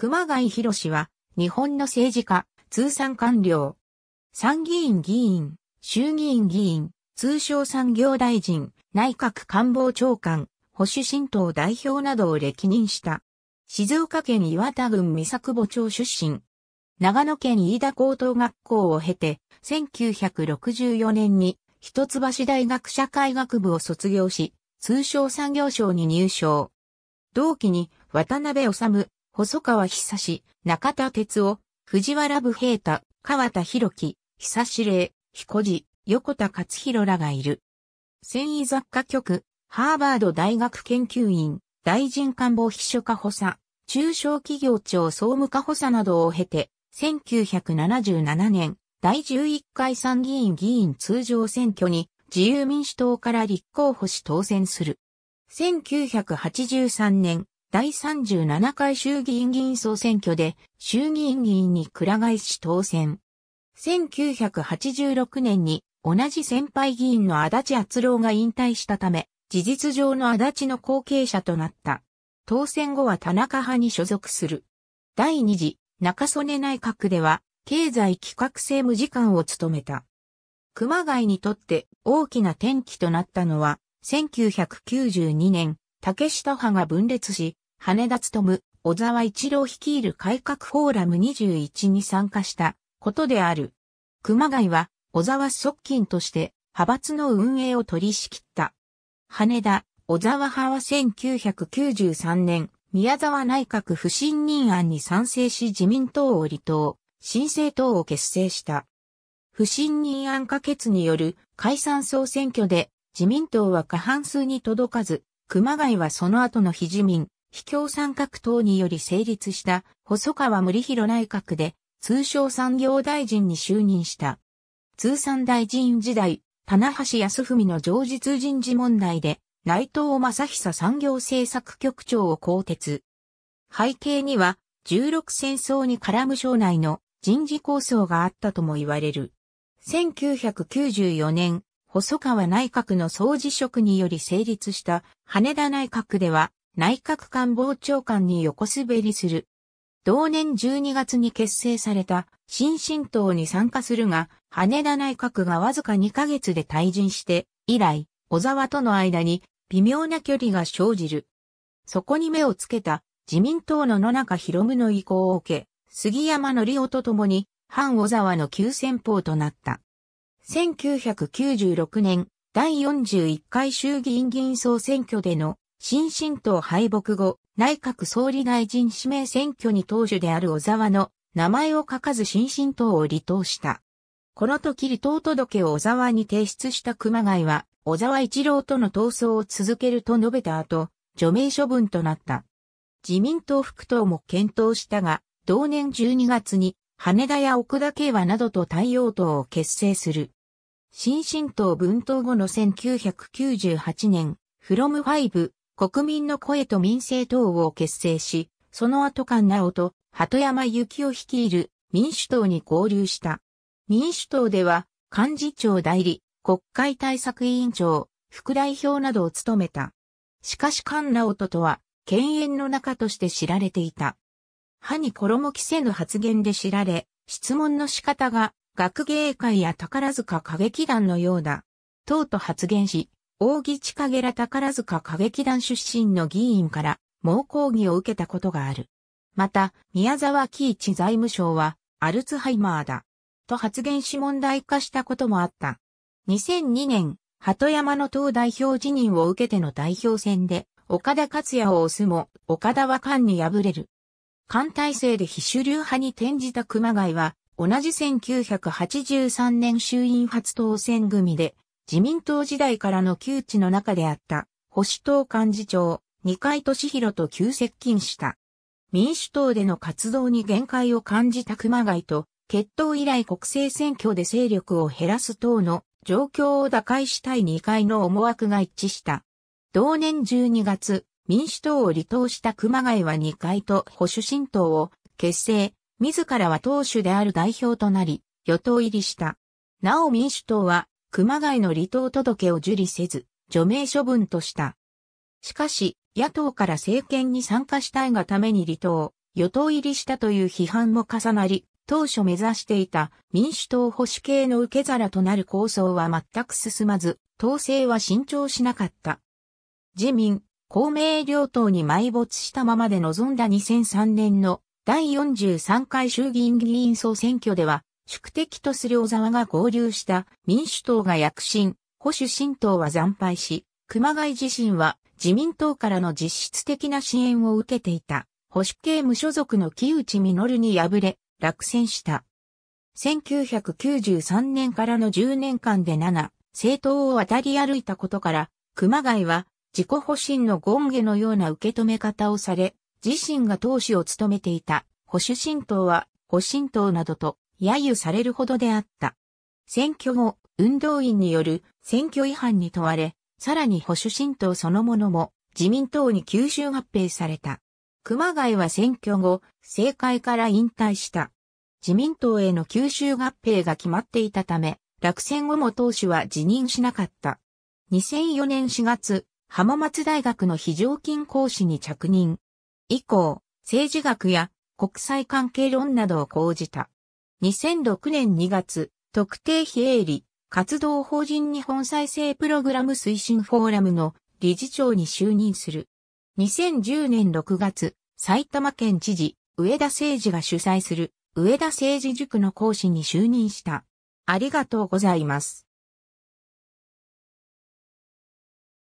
熊谷博士は、日本の政治家、通産官僚、参議院議員、衆議院議員、通商産業大臣、内閣官房長官、保守新党代表などを歴任した。静岡県岩田郡三作墓町出身。長野県飯田高等学校を経て、1964年に一橋大学社会学部を卒業し、通商産業省に入省。同期に渡辺治細川久志、中田哲夫、藤原部平太、川田博樹、久志霊、彦次、横田勝弘らがいる。繊維雑貨局、ハーバード大学研究員、大臣官房秘書課補佐、中小企業庁総務課補佐などを経て、1977年、第11回参議院議員通常選挙に自由民主党から立候補し当選する。1983年、第37回衆議院議員総選挙で衆議院議員に倉返し当選。1986年に同じ先輩議員の足立厚郎が引退したため、事実上の足立の後継者となった。当選後は田中派に所属する。第2次中曽根内閣では経済企画政務次官を務めた。熊谷にとって大きな転機となったのは1992年竹下派が分裂し、羽田務、小沢一郎率いる改革フォーラム21に参加したことである。熊谷は小沢側近として派閥の運営を取り仕切った。羽田、小沢派は1993年、宮沢内閣不信任案に賛成し自民党を離党、新政党を結成した。不信任案可決による解散総選挙で自民党は過半数に届かず、熊谷はその後の非自民、非共産革党により成立した細川森弘内閣で通商産業大臣に就任した。通産大臣時代、棚橋康文の常日人事問題で内藤正久産業政策局長を更迭。背景には16戦争に絡む省内の人事構想があったとも言われる。1994年、細川内閣の総辞職により成立した羽田内閣では内閣官房長官に横滑りする。同年12月に結成された新進党に参加するが、羽田内閣がわずか2ヶ月で退陣して、以来、小沢との間に微妙な距離が生じる。そこに目をつけた自民党の野中博夢の意向を受け、杉山則夫と共に、反小沢の急先鋒となった。1996年、第41回衆議院議員総選挙での新進党敗北後、内閣総理大臣指名選挙に当主である小沢の名前を書かず新進党を離党した。この時離党届を小沢に提出した熊谷は、小沢一郎との闘争を続けると述べた後、除名処分となった。自民党副党も検討したが、同年12月に、羽田や奥田慶和などと太陽党を結成する。新進党分党後の1998年、フロム5、国民の声と民政党を結成し、その後菅直と鳩山幸を率いる民主党に合流した。民主党では幹事長代理、国会対策委員長、副代表などを務めた。しかし菅直人とは、犬猿の中として知られていた。歯に衣着せぬ発言で知られ、質問の仕方が学芸会や宝塚歌劇団のようだ、等と発言し、大木千景ら宝塚歌劇団出身の議員から猛抗議を受けたことがある。また、宮沢喜一財務省は、アルツハイマーだ、と発言し問題化したこともあった。2002年、鳩山の党代表辞任を受けての代表選で、岡田克也を推すも、岡田は官に敗れる。官体制で非主流派に転じた熊谷は、同じ1983年衆院初当選組で、自民党時代からの窮地の中であった、保守党幹事長、二階俊博と急接近した。民主党での活動に限界を感じた熊谷と、決闘以来国政選挙で勢力を減らす党の状況を打開したい二階の思惑が一致した。同年12月、民主党を離党した熊谷は二階と保守新党を結成、自らは党首である代表となり、与党入りした。なお民主党は、熊谷の離党届を受理せず、除名処分とした。しかし、野党から政権に参加したいがために離党、与党入りしたという批判も重なり、当初目指していた民主党保守系の受け皿となる構想は全く進まず、党勢は慎重しなかった。自民、公明両党に埋没したままで臨んだ2003年の第43回衆議院議員総選挙では、宿敵とする小沢が合流した民主党が躍進、保守新党は惨敗し、熊谷自身は自民党からの実質的な支援を受けていた、保守系無所属の木内稔に敗れ、落選した。1993年からの10年間で7、政党を渡り歩いたことから、熊谷は自己保身の権下のような受け止め方をされ、自身が党首を務めていた保守新党は保新党などと揶揄されるほどであった。選挙後、運動員による選挙違反に問われ、さらに保守新党そのものも自民党に吸収合併された。熊谷は選挙後、政界から引退した。自民党への吸収合併が決まっていたため、落選後も党首は辞任しなかった。2004年4月、浜松大学の非常勤講師に着任。以降、政治学や国際関係論などを講じた。2006年2月、特定非営利活動法人日本再生プログラム推進フォーラムの理事長に就任する。2010年6月、埼玉県知事、上田誠治が主催する上田誠治塾の講師に就任した。ありがとうございます。